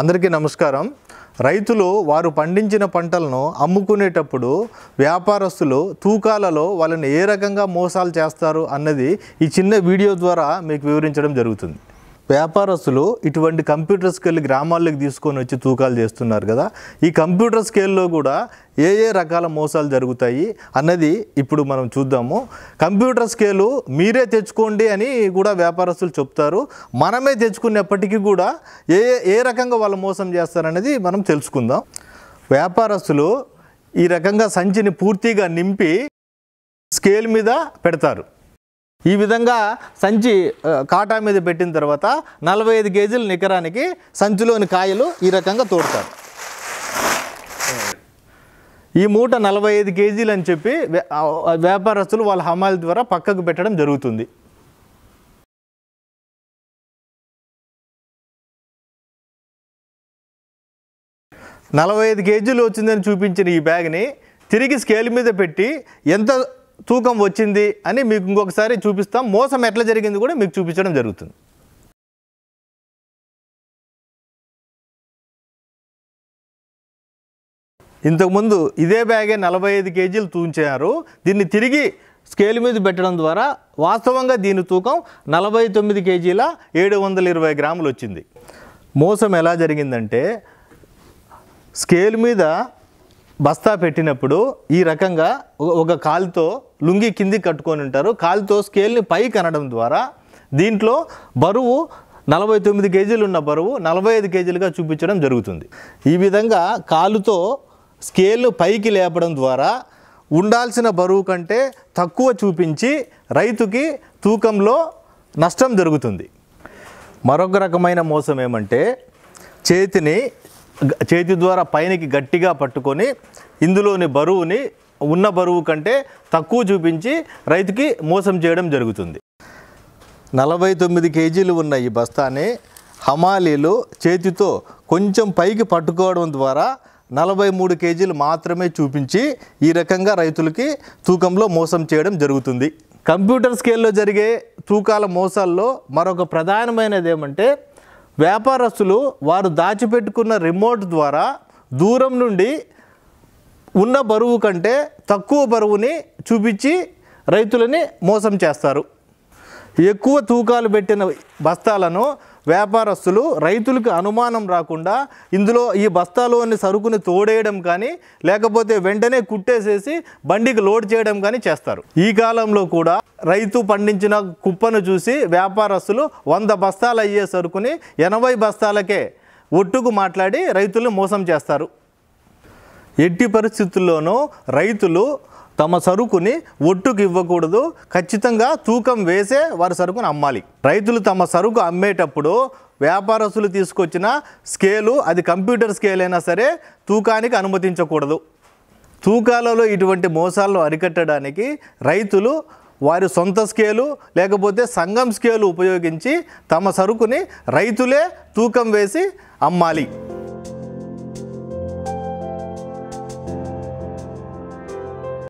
అందరికీ నమస్కారం రైతులు వారు పండించిన పంటలను అమ్ముకునేటప్పుడు వ్యాపారస్తులు తూకాలలో వాళ్ళని ఏ రకంగా మోసాలు చేస్తారు అన్నది ఈ చిన్న వీడియో ద్వారా మీకు వివరించడం జరుగుతుంది వ్యాపారస్తులు ఇటువంటి కంప్యూటర్ స్కేల్ గ్రామాల్లోకి తీసుకొని వచ్చి తూకాలు చేస్తున్నారు కదా ఈ కంప్యూటర్ స్కేల్లో కూడా ఏ ఏ రకాల మోసాలు జరుగుతాయి అన్నది ఇప్పుడు మనం చూద్దాము కంప్యూటర్ స్కేలు మీరే తెచ్చుకోండి అని కూడా వ్యాపారస్తులు చెప్తారు మనమే తెచ్చుకునేప్పటికీ కూడా ఏ ఏ రకంగా వాళ్ళు మోసం చేస్తారనేది మనం తెలుసుకుందాం వ్యాపారస్తులు ఈ రకంగా సంచిని పూర్తిగా నింపి స్కేల్ మీద పెడతారు ఈ విధంగా సంచి కాటా మీద పెట్టిన తర్వాత నలభై ఐదు కేజీల నికరానికి సంచిలోని కాయలు ఈ రకంగా తోడతారు ఈ మూట నలభై ఐదు కేజీలు అని చెప్పి వ్యాపారస్తులు వాళ్ళ హమాల ద్వారా పక్కకు పెట్టడం జరుగుతుంది నలభై ఐదు కేజీలు వచ్చిందని చూపించిన ఈ బ్యాగ్ని తిరిగి స్కేల్ మీద పెట్టి ఎంత తూకం వచ్చింది అని మీకు ఇంకొకసారి చూపిస్తాం మోసం ఎట్లా జరిగింది కూడా మీకు చూపించడం జరుగుతుంది ఇంతకుముందు ఇదే బ్యాగే నలభై ఐదు కేజీలు తూంచారు దీన్ని తిరిగి స్కేల్ మీద పెట్టడం ద్వారా వాస్తవంగా దీని తూకం నలభై తొమ్మిది కేజీల ఏడు వందల ఇరవై గ్రాములు వచ్చింది మోసం ఎలా జరిగిందంటే స్కేల్ మీద బస్తా పెట్టినప్పుడు ఈ రకంగా ఒక కాలుతో లుంగి కింది కట్టుకొని ఉంటారు కాలుతో స్కేల్ని పై కనడం ద్వారా దీంట్లో బరువు నలభై తొమ్మిది కేజీలు ఉన్న బరువు నలభై ఐదు కేజీలుగా చూపించడం జరుగుతుంది ఈ విధంగా కాలుతో స్కేల్ను పైకి లేపడం ద్వారా ఉండాల్సిన బరువు కంటే తక్కువ చూపించి రైతుకి తూకంలో నష్టం జరుగుతుంది మరొక రకమైన మోసం ఏమంటే చేతిని చేతి ద్వారా పైనకి గట్టిగా పట్టుకొని ఇందులోని బరువుని ఉన్న బరువు కంటే తక్కువ చూపించి రైతుకి మోసం చేయడం జరుగుతుంది నలభై తొమ్మిది కేజీలు ఉన్న ఈ బస్తాని హమాలీలు చేతితో కొంచెం పైకి పట్టుకోవడం ద్వారా నలభై మూడు కేజీలు మాత్రమే చూపించి ఈ రకంగా రైతులకి తూకంలో మోసం చేయడం జరుగుతుంది కంప్యూటర్ స్కేల్లో జరిగే తూకాల మోసాల్లో మరొక ప్రధానమైనది ఏమంటే వ్యాపారస్తులు వారు దాచిపెట్టుకున్న రిమోట్ ద్వారా దూరం నుండి ఉన్న బరువు కంటే తక్కువ బరువుని చూపించి రైతులని మోసం చేస్తారు ఎక్కువ తూకాలు పెట్టిన బస్తాలను వ్యాపారస్తులు రైతులకు అనుమానం రాకుండా ఇందులో ఈ బస్తాలోని సరుకుని తోడేయడం కానీ లేకపోతే వెంటనే కుట్టేసేసి బండికి లోడ్ చేయడం కానీ చేస్తారు ఈ కాలంలో కూడా రైతు పండించిన కుప్పను చూసి వ్యాపారస్తులు వంద బస్తాలు అయ్యే సరుకుని ఎనభై బస్తాలకే ఒట్టుకు మాట్లాడి రైతులు మోసం చేస్తారు ఎట్టి పరిస్థితుల్లోనూ రైతులు తమ సరుకుని ఒట్టుకు ఇవ్వకూడదు ఖచ్చితంగా తూకం వేసే వారి సరుకును అమ్మాలి రైతులు తమ సరుకు అమ్మేటప్పుడు వ్యాపారస్తులు తీసుకొచ్చిన స్కేలు అది కంప్యూటర్ స్కేల్ అయినా సరే తూకానికి అనుమతించకూడదు తూకాలలో ఇటువంటి మోసాలను అరికట్టడానికి రైతులు వారి సొంత స్కేలు లేకపోతే సంఘం స్కేలు ఉపయోగించి తమ సరుకుని రైతులే తూకం వేసి అమ్మాలి